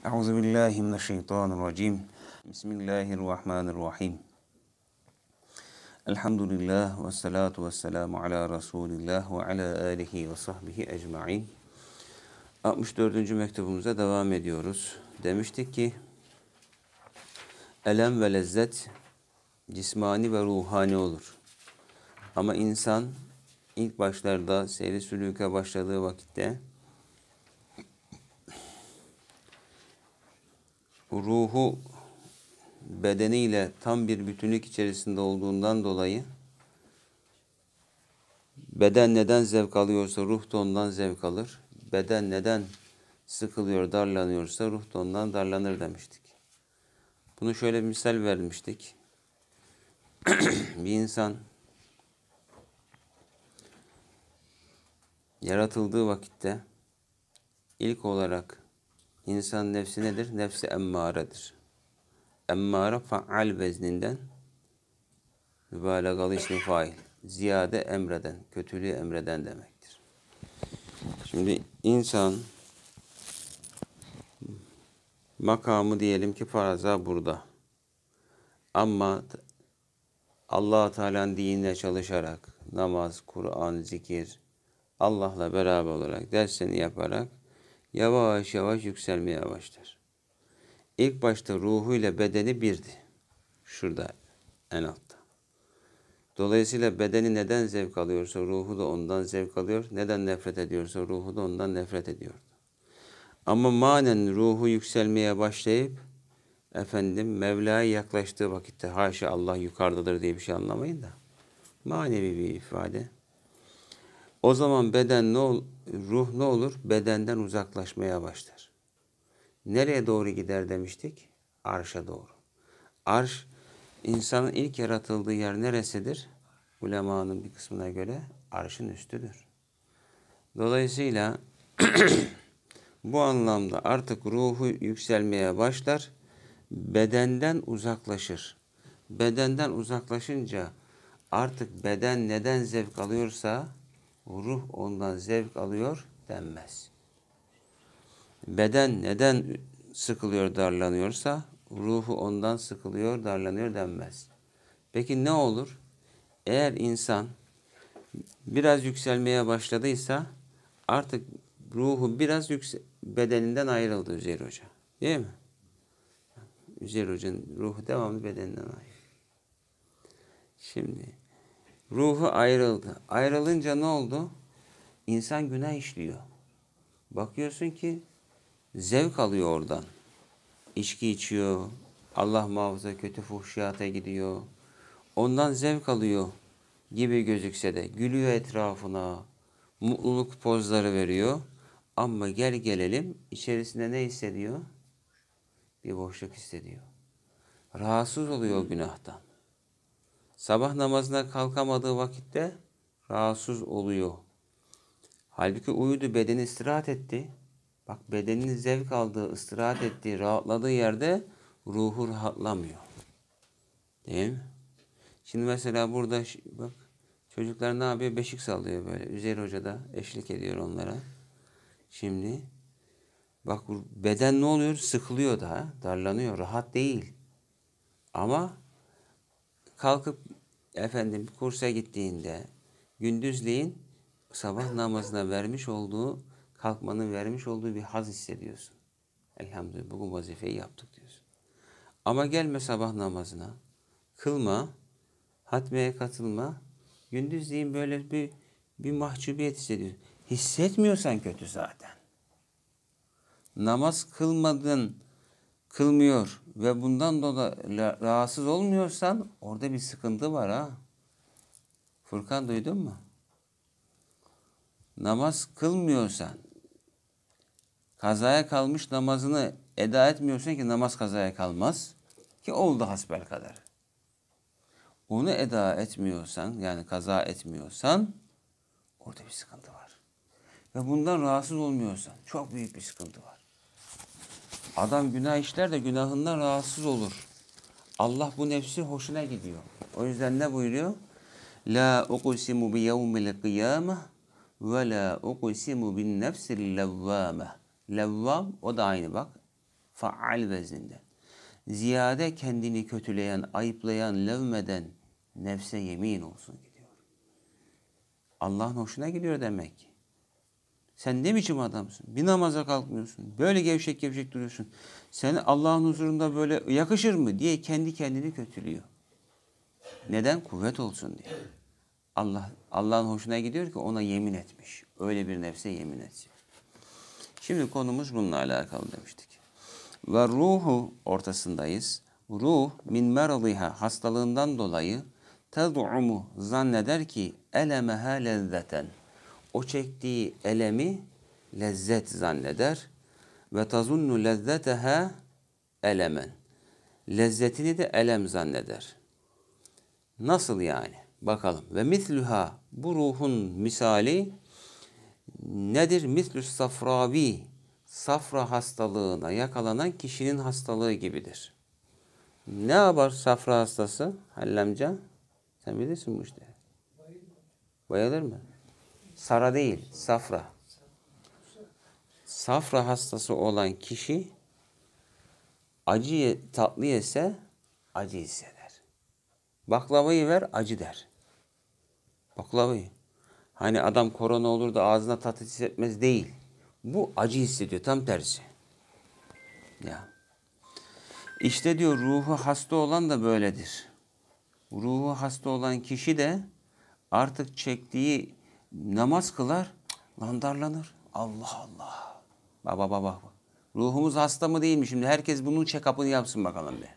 أعوذ بالله من الشيطان الرجيم بسم الله ve الرحيم الحمد لله والصلاة والسلام على ve الله وعلى آله وصحبه أجمعين 64. mektubumuza devam ediyoruz. Demiştik ki elem ve lezzet cismani ve ruhani olur. Ama insan ilk başlarda seyri sülüke başladığı vakitte ruhu bedeniyle tam bir bütünlük içerisinde olduğundan dolayı beden neden zevk alıyorsa ruh da ondan zevk alır. Beden neden sıkılıyor, darlanıyorsa ruh da ondan darlanır demiştik. Bunu şöyle bir misal vermiştik. bir insan yaratıldığı vakitte ilk olarak İnsan nefsi nedir? Nefsi emmaredir. Emmare faal vezninden mübalağalı ismi fail. Ziyade emreden, kötülüğü emreden demektir. Şimdi insan makamı diyelim ki faraza burada. Ama allah Teala'nın dinine çalışarak, namaz, Kur'an, zikir, Allah'la beraber olarak, dersini yaparak yavaş yavaş yükselmeye başlar. İlk başta ruhuyla bedeni birdi. Şurada en altta. Dolayısıyla bedeni neden zevk alıyorsa ruhu da ondan zevk alıyor. Neden nefret ediyorsa ruhu da ondan nefret ediyordu. Ama manen ruhu yükselmeye başlayıp efendim Mevla'ya yaklaştığı vakitte haşa Allah yukarıdadır diye bir şey anlamayın da manevi bir ifade. O zaman beden ne ol, ruh ne olur? Bedenden uzaklaşmaya başlar. Nereye doğru gider demiştik? Arşa doğru. Arş insanın ilk yaratıldığı yer neresidir? Ulemanın bir kısmına göre arşın üstüdür. Dolayısıyla bu anlamda artık ruhu yükselmeye başlar, bedenden uzaklaşır. Bedenden uzaklaşınca artık beden neden zevk alıyorsa ruh ondan zevk alıyor denmez. Beden neden sıkılıyor, darlanıyorsa ruhu ondan sıkılıyor, darlanıyor denmez. Peki ne olur? Eğer insan biraz yükselmeye başladıysa artık ruhu biraz yüksel bedeninden ayrıldı Üzeyir Hoca. Değil mi? Üzeyir Hoca'nın ruhu devamlı bedeninden ayrıldı. Şimdi Ruhu ayrıldı. Ayrılınca ne oldu? İnsan günah işliyor. Bakıyorsun ki zevk alıyor oradan. İçki içiyor. Allah muhafaza kötü fuhşiyata gidiyor. Ondan zevk alıyor gibi gözükse de gülüyor etrafına. Mutluluk pozları veriyor. Ama gel gelelim içerisinde ne hissediyor? Bir boşluk hissediyor. Rahatsız oluyor günahtan. Sabah namazına kalkamadığı vakitte rahatsız oluyor. Halbuki uyudu, bedeni istirahat etti. Bak bedenin zevk aldığı, istirahat ettiği, rahatladığı yerde ruhu rahatlamıyor. Değil mi? Şimdi mesela burada bak çocuklar ne yapıyor? Beşik sallıyor böyle. Üzeri Hoca da eşlik ediyor onlara. Şimdi bak beden ne oluyor? Sıkılıyor da, darlanıyor, rahat değil. Ama kalkıp efendim kursa gittiğinde gündüzleyin sabah namazına vermiş olduğu kalkmanın vermiş olduğu bir haz hissediyorsun. Elhamdülillah bugün vazifeyi yaptık diyorsun. Ama gelme sabah namazına. Kılma. Hatmeye katılma. Gündüzleyin böyle bir bir mahcubiyet hissediyorsun. Hissetmiyorsan kötü zaten. Namaz kılmadın kılmıyor ve bundan dolayı rahatsız olmuyorsan orada bir sıkıntı var ha. Furkan duydun mu? Namaz kılmıyorsan, kazaya kalmış namazını eda etmiyorsan ki namaz kazaya kalmaz ki oldu hasbel kadar. Onu eda etmiyorsan yani kaza etmiyorsan orada bir sıkıntı var. Ve bundan rahatsız olmuyorsan çok büyük bir sıkıntı var. Adam günah işler de günahından rahatsız olur. Allah bu nefsi hoşuna gidiyor. O yüzden ne buyuruyor? La uqsimu bi yevmil kıyamah ve la uqsimu bin nefsil levvame. Levvam o da aynı bak. Faal vezninde. Ziyade kendini kötüleyen, ayıplayan, levmeden nefse yemin olsun gidiyor. Allah'ın hoşuna gidiyor demek ki. Sen ne biçim adamsın? Bir namaza kalkmıyorsun. Böyle gevşek gevşek duruyorsun. Sen Allah'ın huzurunda böyle yakışır mı diye kendi kendini kötülüyor. Neden? Kuvvet olsun diye. Allah Allah'ın hoşuna gidiyor ki ona yemin etmiş. Öyle bir nefse yemin etsin. Şimdi konumuz bununla alakalı demiştik. Ve ruhu ortasındayız. Ruh min meradiha hastalığından dolayı tez'umu zanneder ki elemeha lezzeten o çektiği elemi lezzet zanneder. Ve tazunnu lezzeteha elemen. Lezzetini de elem zanneder. Nasıl yani? Bakalım. Ve misluha bu ruhun misali nedir? Mislü safravi safra hastalığına yakalanan kişinin hastalığı gibidir. Ne yapar safra hastası? Hallamca? Sen bilirsin bu işte. Bayılır mı? Sara değil, safra. Safra hastası olan kişi acı tatlı yese acı hisseder. Baklavayı ver acı der. Baklavayı. Hani adam korona olur da ağzına tatlı hissetmez değil. Bu acı hissediyor tam tersi. Ya. İşte diyor ruhu hasta olan da böyledir. Ruhu hasta olan kişi de artık çektiği namaz kılar, landarlanır. Allah Allah. Baba baba bak. Ruhumuz hasta mı değil mi şimdi? Herkes bunun check-up'ını yapsın bakalım be.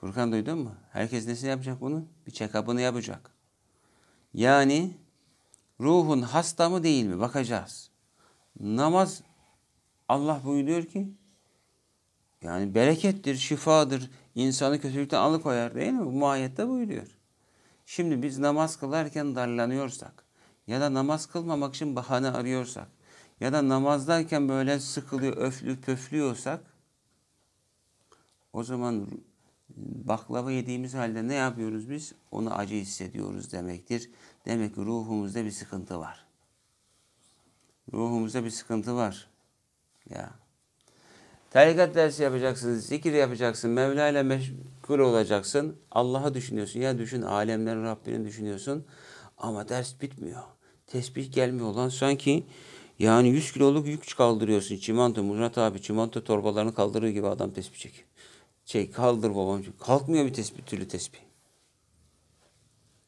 Furkan duydun mu? Herkes nesi yapacak bunu? Bir check-up'ını yapacak. Yani ruhun hasta mı değil mi? Bakacağız. Namaz Allah buyuruyor ki yani berekettir, şifadır, insanı kötülükten alıkoyar değil mi? Bu mahiyette buyuruyor. Şimdi biz namaz kılarken darlanıyorsak ya da namaz kılmamak için bahane arıyorsak ya da namazdayken böyle sıkılıyor, öflü pöflüyorsak o zaman baklava yediğimiz halde ne yapıyoruz biz? Onu acı hissediyoruz demektir. Demek ki ruhumuzda bir sıkıntı var. Ruhumuzda bir sıkıntı var. Ya. Tarikat dersi yapacaksın, zikir yapacaksın, Mevla ile meşgul olacaksın. Allah'ı düşünüyorsun. Ya düşün alemlerin Rabbini düşünüyorsun. Ama ders bitmiyor. Tesbih gelmiyor lan sanki yani 100 kiloluk yük kaldırıyorsun. Çimento, Murat abi çimento torbalarını kaldırır gibi adam tesbih çek. çek şey, kaldır babam. Kalkmıyor bir tesbih, türlü tesbih.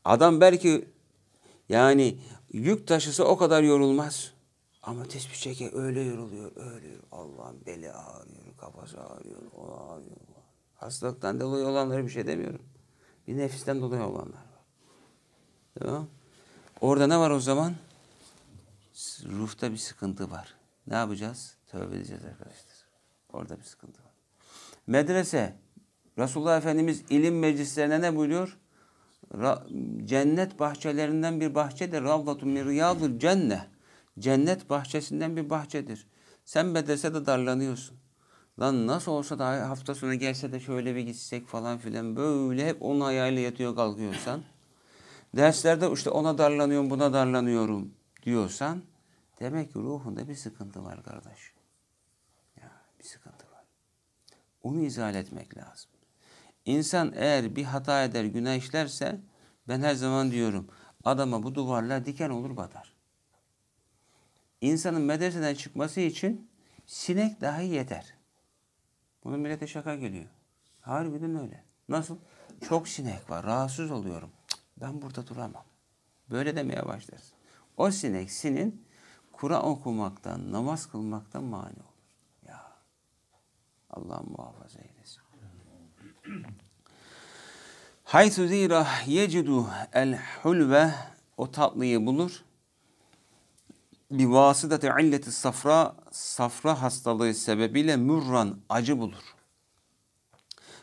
Adam belki yani yük taşısı o kadar yorulmaz. Ama tespih çeke öyle yoruluyor, öyle yoruluyor. Allah'ım beli ağrıyor, kafası ağrıyor, o ağrıyor. Hastalıktan dolayı olanları bir şey demiyorum. Bir nefisten dolayı olanlar var. Tamam Orada ne var o zaman? Ruhta bir sıkıntı var. Ne yapacağız? Tövbe edeceğiz arkadaşlar. Orada bir sıkıntı var. Medrese. Resulullah Efendimiz ilim meclislerine ne buyuruyor? Ra cennet bahçelerinden bir bahçedir. Ravdatun min cennet. Cennet bahçesinden bir bahçedir. Sen bedese de darlanıyorsun. Lan nasıl olsa da hafta sonu gelse de şöyle bir gitsek falan filan böyle hep onun hayaliyle yatıyor kalkıyorsan. Derslerde işte ona darlanıyorum buna darlanıyorum diyorsan demek ki ruhunda bir sıkıntı var kardeş. Ya bir sıkıntı var. Onu izah etmek lazım. İnsan eğer bir hata eder, günah işlerse ben her zaman diyorum adama bu duvarlar diken olur batar insanın medreseden çıkması için sinek dahi yeter. Bunun millete şaka geliyor. Harbiden öyle. Nasıl? Çok sinek var. Rahatsız oluyorum. ben burada duramam. Böyle demeye başlarsın. O sinek senin Kur'an okumaktan, namaz kılmaktan mani olur. Ya Allah muhafaza eylesin. Haythu zira yecidu el hulve o tatlıyı bulur bir vasıdati illeti safra safra hastalığı sebebiyle mürran acı bulur.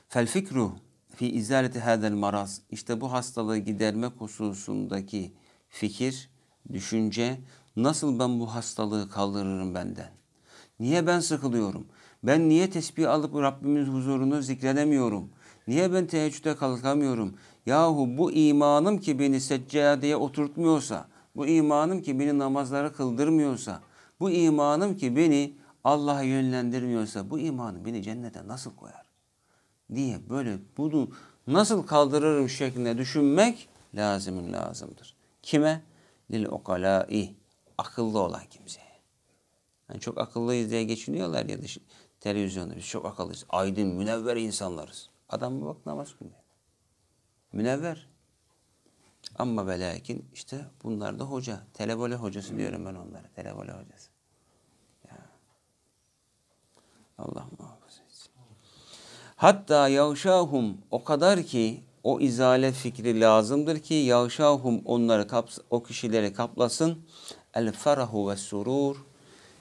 Fel fikru fi izaleti hadel maraz. İşte bu hastalığı gidermek hususundaki fikir, düşünce nasıl ben bu hastalığı kaldırırım benden? Niye ben sıkılıyorum? Ben niye tesbih alıp Rabbimiz huzurunu zikredemiyorum? Niye ben teheccüde kalkamıyorum? Yahu bu imanım ki beni seccadeye oturtmuyorsa, bu imanım ki beni namazlara kıldırmıyorsa, bu imanım ki beni Allah'a yönlendirmiyorsa bu imanım beni cennete nasıl koyar? Diye böyle bunu nasıl kaldırırım şeklinde düşünmek lazımın lazımdır. Kime? Lil ukalai. Akıllı olan kimseye. Yani çok akıllıyız diye geçiniyorlar ya da televizyonda biz çok akıllıyız. Aydın, münevver insanlarız. Adam bak namaz kılıyor? Münevver. Ama ve lakin işte bunlar da hoca. Telebole hocası diyorum ben onlara. Telebole hocası. Ya. Allah muhafaza etsin. Hatta yavşahum o kadar ki o izale fikri lazımdır ki yavşahum onları kaps o kişileri kaplasın. El ferahu ve surur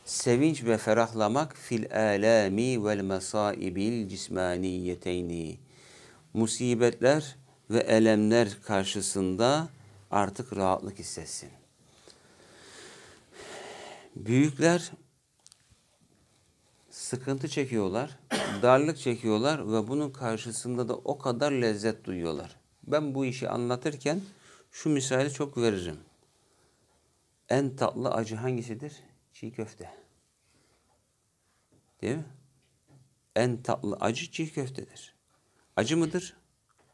sevinç ve ferahlamak fil alami vel mesaibil cismaniyeteyni musibetler ve elemler karşısında artık rahatlık hissetsin. Büyükler sıkıntı çekiyorlar, darlık çekiyorlar ve bunun karşısında da o kadar lezzet duyuyorlar. Ben bu işi anlatırken şu misali çok veririm. En tatlı acı hangisidir? Çiğ köfte. Değil mi? En tatlı acı çiğ köftedir. Acı mıdır?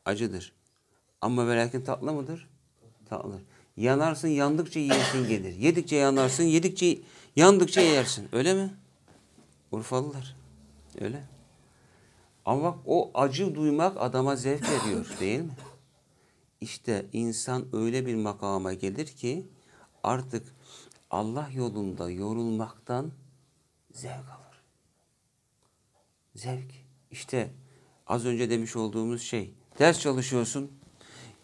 Acıdır. Ama ve lakin tatlı mıdır? Tatlı. Yanarsın yandıkça yiyesin gelir. Yedikçe yanarsın, yedikçe yandıkça yersin. Öyle mi? Urfalılar. Öyle. Ama bak o acı duymak adama zevk veriyor değil mi? İşte insan öyle bir makama gelir ki artık Allah yolunda yorulmaktan zevk alır. Zevk. İşte az önce demiş olduğumuz şey. Ders çalışıyorsun,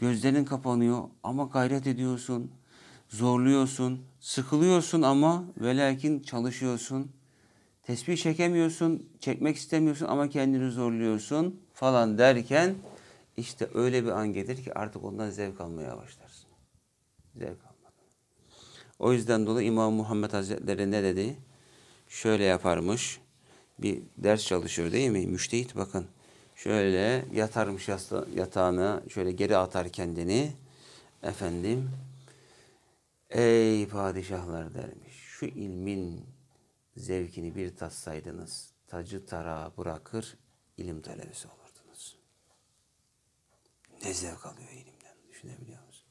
Gözlerin kapanıyor ama gayret ediyorsun. Zorluyorsun. Sıkılıyorsun ama ve lakin çalışıyorsun. Tesbih çekemiyorsun, çekmek istemiyorsun ama kendini zorluyorsun falan derken işte öyle bir an gelir ki artık ondan zevk almaya başlarsın. Zevk almadan. O yüzden dolayı İmam Muhammed Hazretleri ne dedi? Şöyle yaparmış. Bir ders çalışıyor değil mi? Müştehit bakın şöyle yatarmış yasta, yatağına şöyle geri atar kendini. Efendim ey padişahlar dermiş şu ilmin zevkini bir tatsaydınız tacı tara bırakır ilim talebesi olurdunuz. Ne zevk alıyor ilimden düşünebiliyor musun?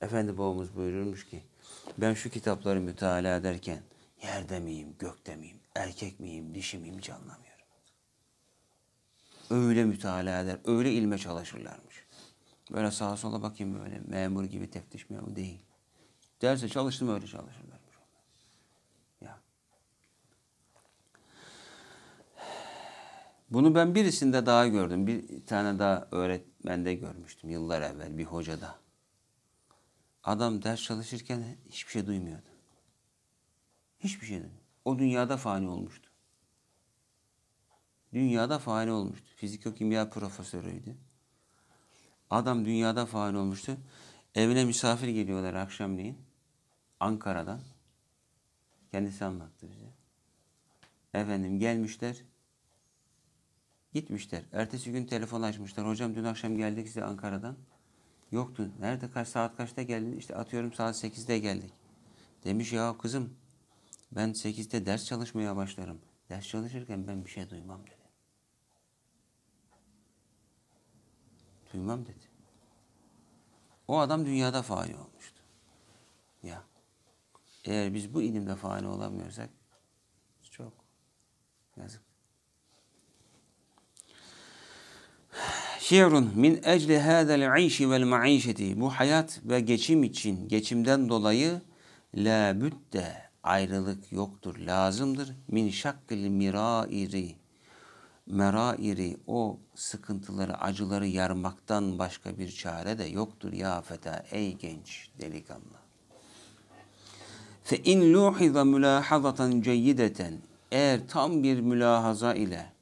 Efendi babamız buyurmuş ki ben şu kitapları müteala ederken yerde miyim gökte miyim erkek miyim dişi miyim hiç anlamıyorum. Öyle mütalaa eder, öyle ilme çalışırlarmış. Böyle sağa sola bakayım böyle memur gibi teftiş memuru değil. Derse çalıştım öyle çalışırlarmış. Ya. Bunu ben birisinde daha gördüm. Bir tane daha öğretmende görmüştüm yıllar evvel bir hocada. Adam ders çalışırken hiçbir şey duymuyordu. Hiçbir şey duymuyordu. O dünyada fani olmuştu dünyada faal olmuştu. Fizikokimya profesörüydü. Adam dünyada faal olmuştu. Evine misafir geliyorlar akşamleyin. Ankara'dan. Kendisi anlattı bize. Efendim gelmişler. Gitmişler. Ertesi gün telefon açmışlar. Hocam dün akşam geldik size Ankara'dan. Yoktu. Nerede kaç saat kaçta geldin? İşte atıyorum saat 8'de geldik. Demiş ya kızım ben 8'de ders çalışmaya başlarım. Ders çalışırken ben bir şey duymam dedi. Bilmem dedi. O adam dünyada fani olmuştu. Ya eğer biz bu ilimde fani olamıyorsak çok yazık. Şiirun min ecli hâzel ayşi vel maişeti. Bu hayat ve geçim için, geçimden dolayı la bütte ayrılık yoktur, lazımdır. Min şakkil mirairi merairi o sıkıntıları, acıları yarmaktan başka bir çare de yoktur ya feta ey genç delikanlı. Fe in luhiza mülahazatan ceyyideten eğer tam bir mülahaza ile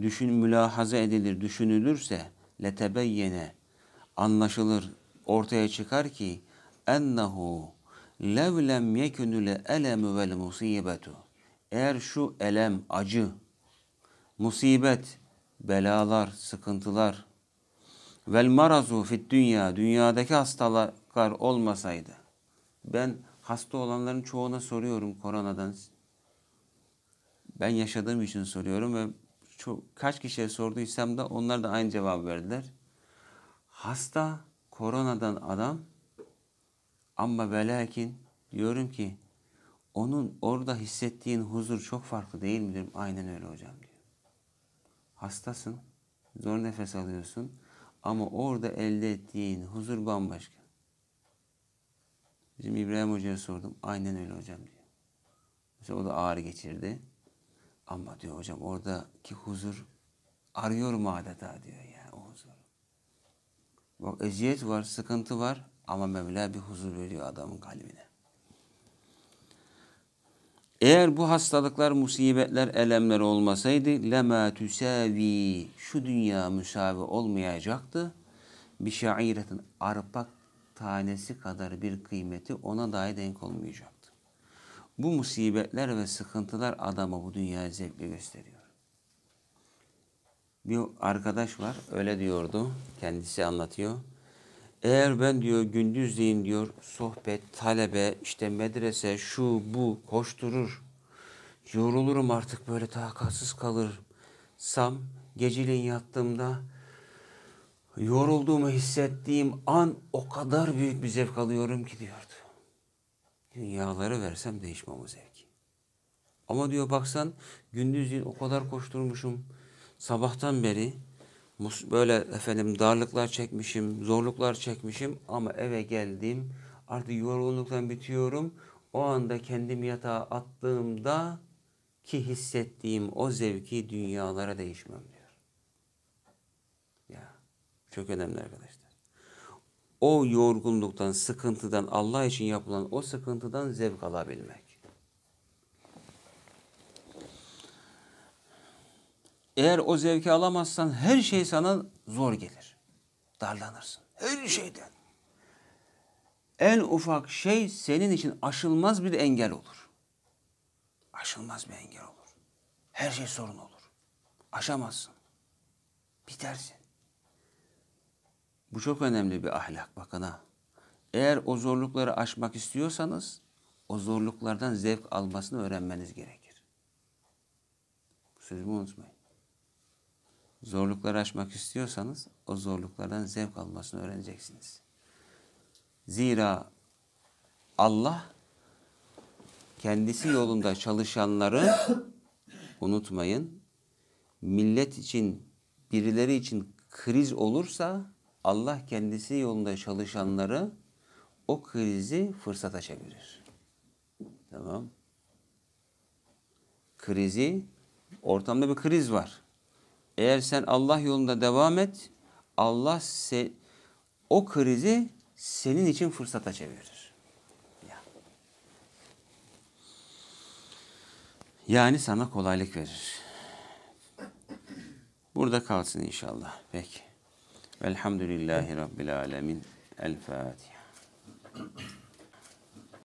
düşün mülahaza edilir, düşünülürse letebeyyene anlaşılır, ortaya çıkar ki ennehu levlem lem yekunü le elemu vel musibetu eğer şu elem, acı, musibet, belalar, sıkıntılar vel marazu fit dünya dünyadaki hastalıklar olmasaydı ben hasta olanların çoğuna soruyorum koronadan ben yaşadığım için soruyorum ve çok, kaç kişiye sorduysam da onlar da aynı cevap verdiler. Hasta koronadan adam ama velakin diyorum ki onun orada hissettiğin huzur çok farklı değil mi? Aynen öyle hocam diyor hastasın, zor nefes alıyorsun ama orada elde ettiğin huzur bambaşka. Bizim İbrahim Hoca'ya sordum. Aynen öyle hocam diyor. Mesela o da ağır geçirdi. Ama diyor hocam oradaki huzur arıyorum adeta diyor yani o huzur. Bak eziyet var, sıkıntı var ama Mevla bir huzur veriyor adamın kalbine. Eğer bu hastalıklar, musibetler, elemler olmasaydı lema tüsavi şu dünya müsavi olmayacaktı. Bir şairetin arpak tanesi kadar bir kıymeti ona dahi denk olmayacaktı. Bu musibetler ve sıkıntılar adama bu dünyayı zevkle gösteriyor. Bir arkadaş var öyle diyordu kendisi anlatıyor. Eğer ben diyor gündüzleyin diyor sohbet, talebe, işte medrese, şu bu koşturur. Yorulurum artık böyle takatsız kalır. Sam geceliğin yattığımda yorulduğumu hissettiğim an o kadar büyük bir zevk alıyorum ki diyordu. Dünyaları versem değişmem o zevki. Ama diyor baksan gündüzleyin o kadar koşturmuşum. Sabahtan beri böyle efendim darlıklar çekmişim, zorluklar çekmişim ama eve geldim artık yorgunluktan bitiyorum. O anda kendim yatağa attığımda ki hissettiğim o zevki dünyalara değişmem diyor. Ya çok önemli arkadaşlar. O yorgunluktan, sıkıntıdan, Allah için yapılan o sıkıntıdan zevk alabilmek. Eğer o zevki alamazsan her şey sana zor gelir. Darlanırsın. Her şeyden. En ufak şey senin için aşılmaz bir engel olur. Aşılmaz bir engel olur. Her şey sorun olur. Aşamazsın. Bitersin. Bu çok önemli bir ahlak bakın ha. Eğer o zorlukları aşmak istiyorsanız o zorluklardan zevk almasını öğrenmeniz gerekir. Sözümü unutmayın. Zorlukları aşmak istiyorsanız o zorluklardan zevk almasını öğreneceksiniz. Zira Allah kendisi yolunda çalışanları unutmayın. Millet için, birileri için kriz olursa Allah kendisi yolunda çalışanları o krizi fırsata çevirir. Tamam. Krizi, ortamda bir kriz var. Eğer sen Allah yolunda devam et, Allah se o krizi senin için fırsata çevirir. Yani sana kolaylık verir. Burada kalsın inşallah. Peki. Velhamdülillahi Rabbil Alemin. El Fatiha.